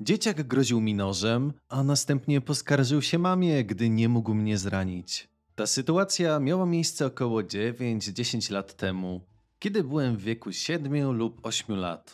Dzieciak groził mi nożem, a następnie poskarżył się mamie, gdy nie mógł mnie zranić. Ta sytuacja miała miejsce około 9-10 lat temu, kiedy byłem w wieku 7 lub 8 lat.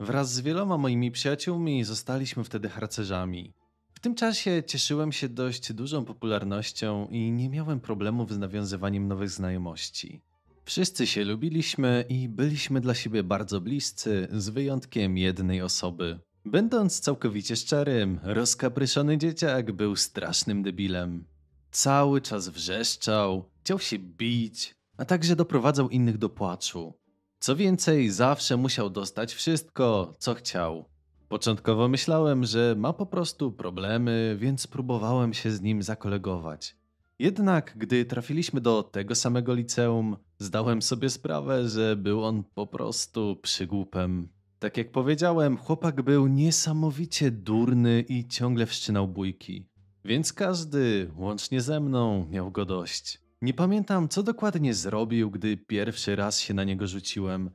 Wraz z wieloma moimi przyjaciółmi zostaliśmy wtedy harcerzami. W tym czasie cieszyłem się dość dużą popularnością i nie miałem problemów z nawiązywaniem nowych znajomości. Wszyscy się lubiliśmy i byliśmy dla siebie bardzo bliscy, z wyjątkiem jednej osoby. Będąc całkowicie szczerym, rozkapryszony dzieciak był strasznym debilem. Cały czas wrzeszczał, chciał się bić, a także doprowadzał innych do płaczu. Co więcej, zawsze musiał dostać wszystko, co chciał. Początkowo myślałem, że ma po prostu problemy, więc próbowałem się z nim zakolegować. Jednak gdy trafiliśmy do tego samego liceum, zdałem sobie sprawę, że był on po prostu przygłupem. Tak jak powiedziałem, chłopak był niesamowicie durny i ciągle wszczynał bójki. Więc każdy, łącznie ze mną, miał go dość. Nie pamiętam, co dokładnie zrobił, gdy pierwszy raz się na niego rzuciłem,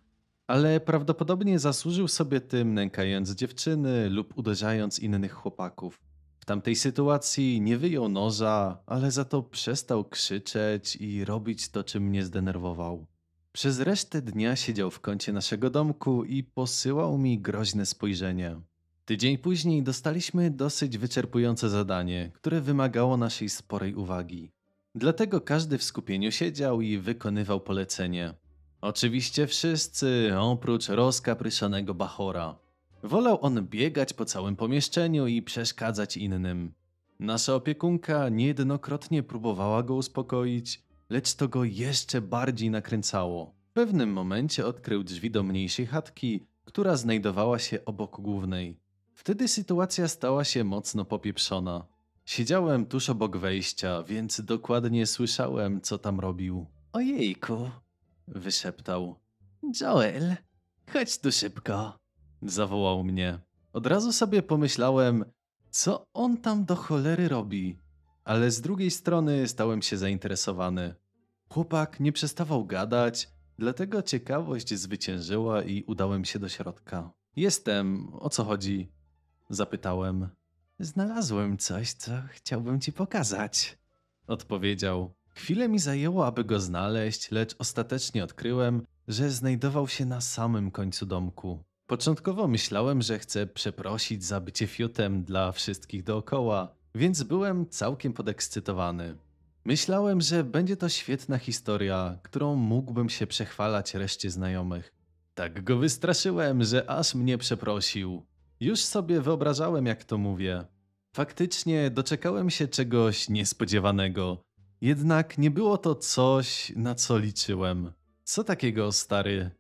ale prawdopodobnie zasłużył sobie tym, nękając dziewczyny lub uderzając innych chłopaków. W tamtej sytuacji nie wyjął noża, ale za to przestał krzyczeć i robić to, czym mnie zdenerwował. Przez resztę dnia siedział w kącie naszego domku i posyłał mi groźne spojrzenie. Tydzień później dostaliśmy dosyć wyczerpujące zadanie, które wymagało naszej sporej uwagi. Dlatego każdy w skupieniu siedział i wykonywał polecenie. Oczywiście wszyscy, oprócz rozkapryszonego Bachora. Wolał on biegać po całym pomieszczeniu i przeszkadzać innym. Nasza opiekunka niejednokrotnie próbowała go uspokoić, lecz to go jeszcze bardziej nakręcało. W pewnym momencie odkrył drzwi do mniejszej chatki, która znajdowała się obok głównej. Wtedy sytuacja stała się mocno popieprzona. Siedziałem tuż obok wejścia, więc dokładnie słyszałem, co tam robił. Ojejku, wyszeptał. Joel, chodź tu szybko, zawołał mnie. Od razu sobie pomyślałem, co on tam do cholery robi ale z drugiej strony stałem się zainteresowany. Chłopak nie przestawał gadać, dlatego ciekawość zwyciężyła i udałem się do środka. Jestem, o co chodzi? Zapytałem. Znalazłem coś, co chciałbym ci pokazać. Odpowiedział. Chwilę mi zajęło, aby go znaleźć, lecz ostatecznie odkryłem, że znajdował się na samym końcu domku. Początkowo myślałem, że chcę przeprosić za bycie fiutem dla wszystkich dookoła, więc byłem całkiem podekscytowany. Myślałem, że będzie to świetna historia, którą mógłbym się przechwalać reszcie znajomych. Tak go wystraszyłem, że aż mnie przeprosił. Już sobie wyobrażałem, jak to mówię. Faktycznie doczekałem się czegoś niespodziewanego. Jednak nie było to coś, na co liczyłem. Co takiego, stary?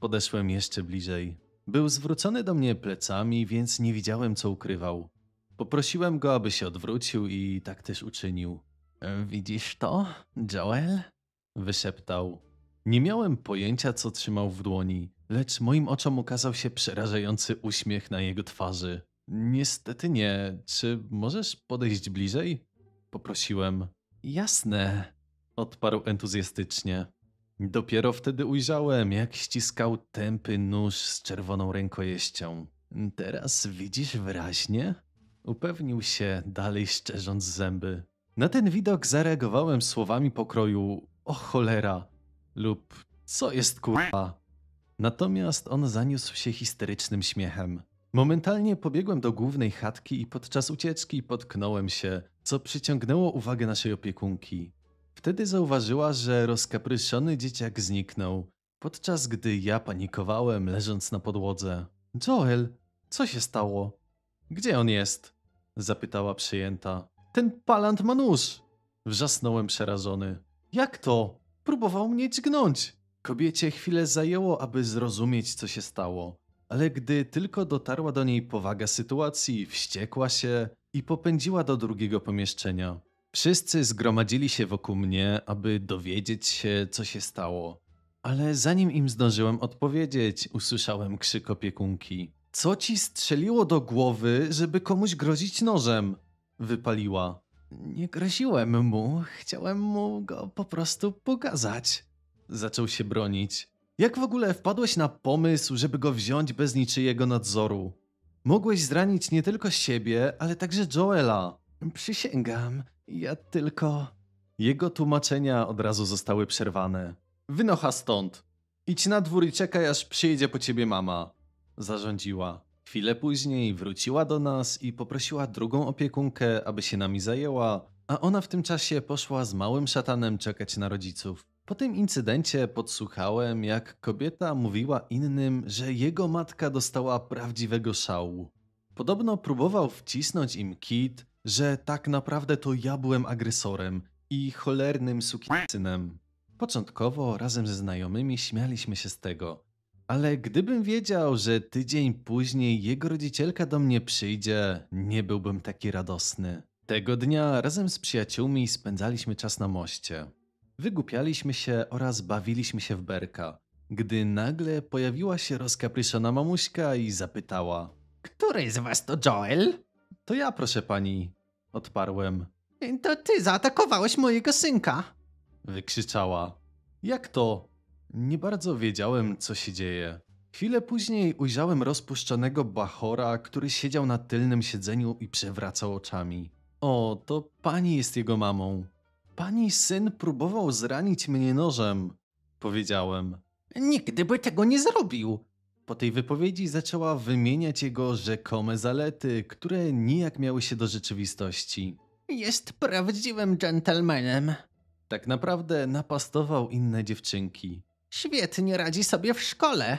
Podeszłem jeszcze bliżej. Był zwrócony do mnie plecami, więc nie widziałem, co ukrywał. Poprosiłem go, aby się odwrócił i tak też uczynił. E, widzisz to, Joel? Wyszeptał. Nie miałem pojęcia, co trzymał w dłoni, lecz moim oczom ukazał się przerażający uśmiech na jego twarzy. Niestety nie. Czy możesz podejść bliżej? Poprosiłem. Jasne, odparł entuzjastycznie. Dopiero wtedy ujrzałem, jak ściskał tępy nóż z czerwoną rękojeścią. Teraz widzisz wyraźnie? Upewnił się, dalej szczerząc zęby. Na ten widok zareagowałem słowami pokroju o cholera lub co jest kurwa. Natomiast on zaniósł się histerycznym śmiechem. Momentalnie pobiegłem do głównej chatki i podczas ucieczki potknąłem się, co przyciągnęło uwagę naszej opiekunki. Wtedy zauważyła, że rozkapryszony dzieciak zniknął, podczas gdy ja panikowałem leżąc na podłodze. Joel, co się stało? Gdzie on jest? zapytała przyjęta. Ten palant ma nóż! Wrzasnąłem przerażony. Jak to? Próbował mnie dźgnąć! Kobiecie chwilę zajęło, aby zrozumieć, co się stało, ale gdy tylko dotarła do niej powaga sytuacji, wściekła się i popędziła do drugiego pomieszczenia. Wszyscy zgromadzili się wokół mnie, aby dowiedzieć się, co się stało. Ale zanim im zdążyłem odpowiedzieć, usłyszałem krzyk opiekunki. Co ci strzeliło do głowy, żeby komuś grozić nożem? Wypaliła. Nie groziłem mu, chciałem mu go po prostu pokazać. Zaczął się bronić. Jak w ogóle wpadłeś na pomysł, żeby go wziąć bez niczyjego nadzoru? Mogłeś zranić nie tylko siebie, ale także Joela. Przysięgam, ja tylko. Jego tłumaczenia od razu zostały przerwane. Wynocha stąd. Idź na dwór i czekaj, aż przyjdzie po ciebie mama zarządziła. Chwilę później wróciła do nas i poprosiła drugą opiekunkę, aby się nami zajęła, a ona w tym czasie poszła z małym szatanem czekać na rodziców. Po tym incydencie podsłuchałem, jak kobieta mówiła innym, że jego matka dostała prawdziwego szału. Podobno próbował wcisnąć im kit, że tak naprawdę to ja byłem agresorem i cholernym sukicynem. Początkowo razem ze znajomymi śmialiśmy się z tego, ale gdybym wiedział, że tydzień później jego rodzicielka do mnie przyjdzie, nie byłbym taki radosny. Tego dnia razem z przyjaciółmi spędzaliśmy czas na moście. Wygupialiśmy się oraz bawiliśmy się w berka, gdy nagle pojawiła się rozkapryszona mamuśka i zapytała: Który z was to Joel? To ja, proszę pani, odparłem. To ty zaatakowałeś mojego synka! Wykrzyczała. Jak to? Nie bardzo wiedziałem, co się dzieje. Chwilę później ujrzałem rozpuszczonego Bachora, który siedział na tylnym siedzeniu i przewracał oczami. O, to pani jest jego mamą. Pani syn próbował zranić mnie nożem, powiedziałem. Nigdy by tego nie zrobił. Po tej wypowiedzi zaczęła wymieniać jego rzekome zalety, które nijak miały się do rzeczywistości. Jest prawdziwym gentlemanem. Tak naprawdę napastował inne dziewczynki. Świetnie radzi sobie w szkole.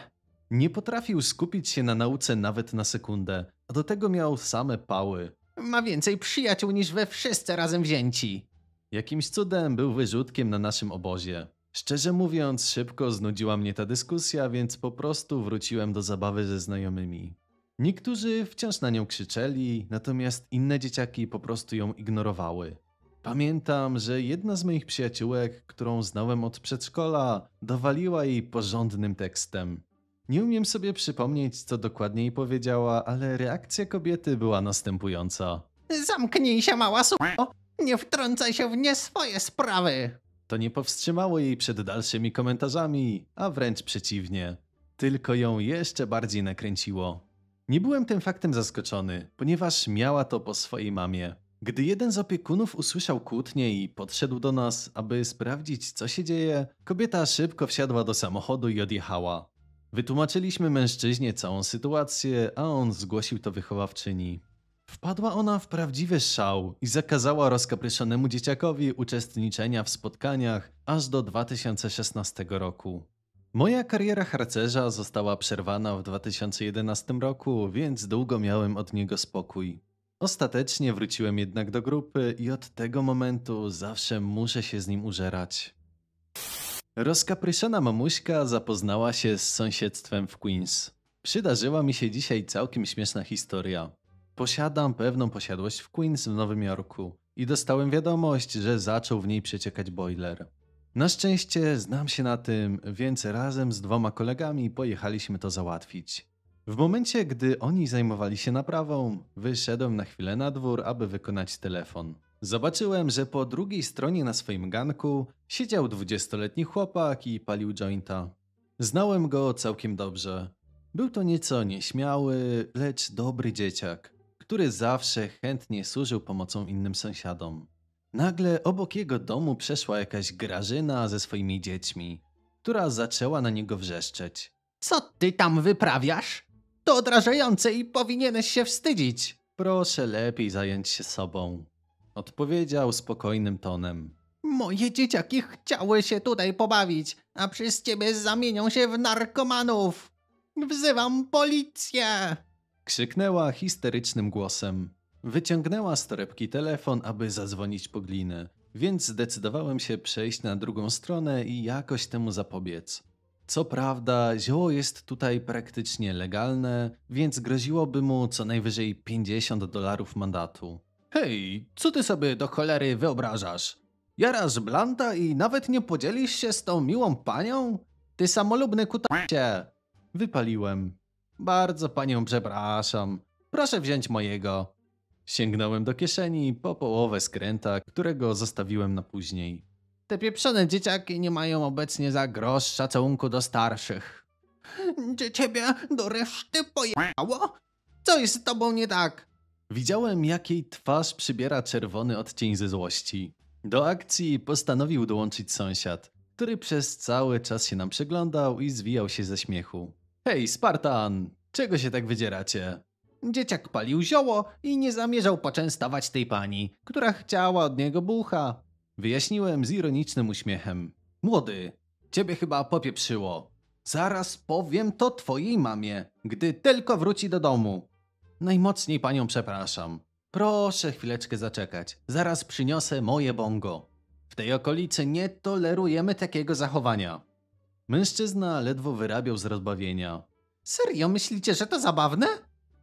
Nie potrafił skupić się na nauce nawet na sekundę, a do tego miał same pały. Ma więcej przyjaciół niż we wszyscy razem wzięci. Jakimś cudem był wyrzutkiem na naszym obozie. Szczerze mówiąc, szybko znudziła mnie ta dyskusja, więc po prostu wróciłem do zabawy ze znajomymi. Niektórzy wciąż na nią krzyczeli, natomiast inne dzieciaki po prostu ją ignorowały. Pamiętam, że jedna z moich przyjaciółek, którą znałem od przedszkola, dowaliła jej porządnym tekstem. Nie umiem sobie przypomnieć, co dokładnie jej powiedziała, ale reakcja kobiety była następująca. Zamknij się, mała suko! Nie wtrącaj się w nie swoje sprawy! To nie powstrzymało jej przed dalszymi komentarzami, a wręcz przeciwnie. Tylko ją jeszcze bardziej nakręciło. Nie byłem tym faktem zaskoczony, ponieważ miała to po swojej mamie. Gdy jeden z opiekunów usłyszał kłótnię i podszedł do nas, aby sprawdzić, co się dzieje, kobieta szybko wsiadła do samochodu i odjechała. Wytłumaczyliśmy mężczyźnie całą sytuację, a on zgłosił to wychowawczyni. Wpadła ona w prawdziwy szał i zakazała rozkapryszonemu dzieciakowi uczestniczenia w spotkaniach aż do 2016 roku. Moja kariera harcerza została przerwana w 2011 roku, więc długo miałem od niego spokój. Ostatecznie wróciłem jednak do grupy i od tego momentu zawsze muszę się z nim użerać. Rozkapryszona mamuśka zapoznała się z sąsiedztwem w Queens. Przydarzyła mi się dzisiaj całkiem śmieszna historia. Posiadam pewną posiadłość w Queens w Nowym Jorku i dostałem wiadomość, że zaczął w niej przeciekać boiler. Na szczęście znam się na tym, więc razem z dwoma kolegami pojechaliśmy to załatwić. W momencie, gdy oni zajmowali się naprawą, wyszedłem na chwilę na dwór, aby wykonać telefon. Zobaczyłem, że po drugiej stronie na swoim ganku siedział dwudziestoletni chłopak i palił jointa. Znałem go całkiem dobrze. Był to nieco nieśmiały, lecz dobry dzieciak, który zawsze chętnie służył pomocą innym sąsiadom. Nagle obok jego domu przeszła jakaś Grażyna ze swoimi dziećmi, która zaczęła na niego wrzeszczeć. Co ty tam wyprawiasz? To odrażające i powinieneś się wstydzić. Proszę lepiej zająć się sobą. Odpowiedział spokojnym tonem. Moje dzieciaki chciały się tutaj pobawić, a przez ciebie zamienią się w narkomanów. Wzywam policję! Krzyknęła histerycznym głosem. Wyciągnęła z torebki telefon, aby zadzwonić po glinę, więc zdecydowałem się przejść na drugą stronę i jakoś temu zapobiec. Co prawda, zioło jest tutaj praktycznie legalne, więc groziłoby mu co najwyżej 50 dolarów mandatu. Hej, co ty sobie do cholery wyobrażasz? Jarasz blanta i nawet nie podzielisz się z tą miłą panią? Ty samolubny kutacie! Wypaliłem. Bardzo panią przepraszam. Proszę wziąć mojego. Sięgnąłem do kieszeni po połowę skręta, którego zostawiłem na później. Te pieprzone dzieciaki nie mają obecnie za grosz szacunku do starszych. Czy ciebie do reszty pojechało? Co jest z tobą nie tak? Widziałem, jak jej twarz przybiera czerwony odcień ze złości. Do akcji postanowił dołączyć sąsiad, który przez cały czas się nam przeglądał i zwijał się ze śmiechu. Hej, Spartan! Czego się tak wydzieracie? Dzieciak palił zioło i nie zamierzał poczęstować tej pani, która chciała od niego bucha. Wyjaśniłem z ironicznym uśmiechem. Młody, ciebie chyba popieprzyło. Zaraz powiem to twojej mamie, gdy tylko wróci do domu. Najmocniej panią przepraszam. Proszę chwileczkę zaczekać. Zaraz przyniosę moje bongo. W tej okolicy nie tolerujemy takiego zachowania. Mężczyzna ledwo wyrabiał z rozbawienia. Serio myślicie, że to zabawne?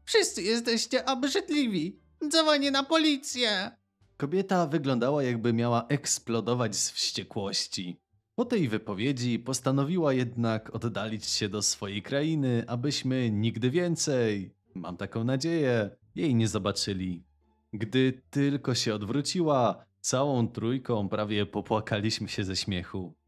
Wszyscy jesteście obrzydliwi. Dzwonię na policję. Kobieta wyglądała, jakby miała eksplodować z wściekłości. Po tej wypowiedzi postanowiła jednak oddalić się do swojej krainy, abyśmy nigdy więcej, mam taką nadzieję, jej nie zobaczyli. Gdy tylko się odwróciła, całą trójką prawie popłakaliśmy się ze śmiechu.